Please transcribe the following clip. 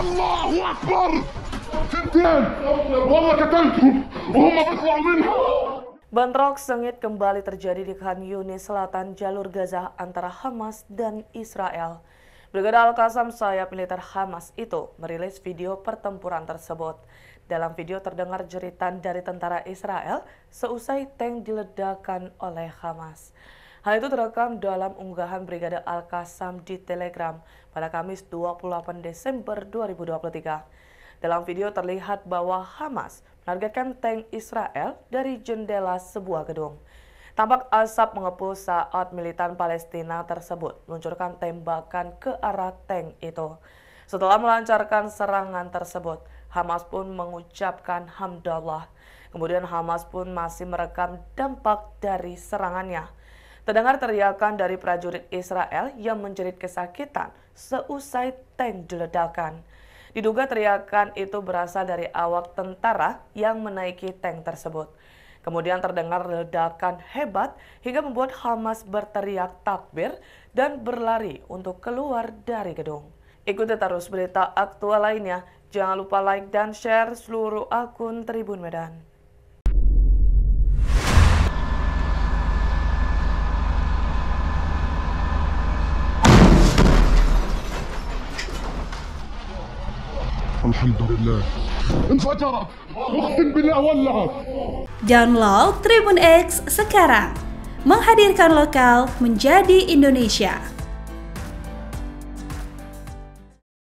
الله اكبر سنتين والله قتلتهم وهم بيطلعوا منها Bentrok sengit kembali terjadi di Khan Yunis selatan jalur Gaza antara Hamas dan Israel. Brigada Al-Qassam sayap militer Hamas itu merilis video pertempuran tersebut. Dalam video terdengar jeritan dari tentara Israel seusai tank diledakkan oleh Hamas. Hal itu terekam dalam unggahan Brigade Al-Qassam di Telegram pada Kamis 28 Desember 2023. Dalam video terlihat bahwa Hamas menargetkan tank Israel dari jendela sebuah gedung. Tampak asap mengepul saat militan Palestina tersebut meluncurkan tembakan ke arah tank itu. Setelah melancarkan serangan tersebut, Hamas pun mengucapkan hamdallah. Kemudian Hamas pun masih merekam dampak dari serangannya. Terdengar teriakan dari prajurit Israel yang menjerit kesakitan seusai tank diledakkan. Diduga teriakan itu berasal dari awak tentara yang menaiki tank tersebut. Kemudian terdengar ledakan hebat hingga membuat Hamas berteriak takbir dan berlari untuk keluar dari gedung. Ikuti terus berita aktual lainnya. Jangan lupa like dan share seluruh akun Tribun Medan. الحمد لله انفجرت اقسم بالله ولعت Download Tribun X sekarang menghadirkan lokal menjadi Indonesia.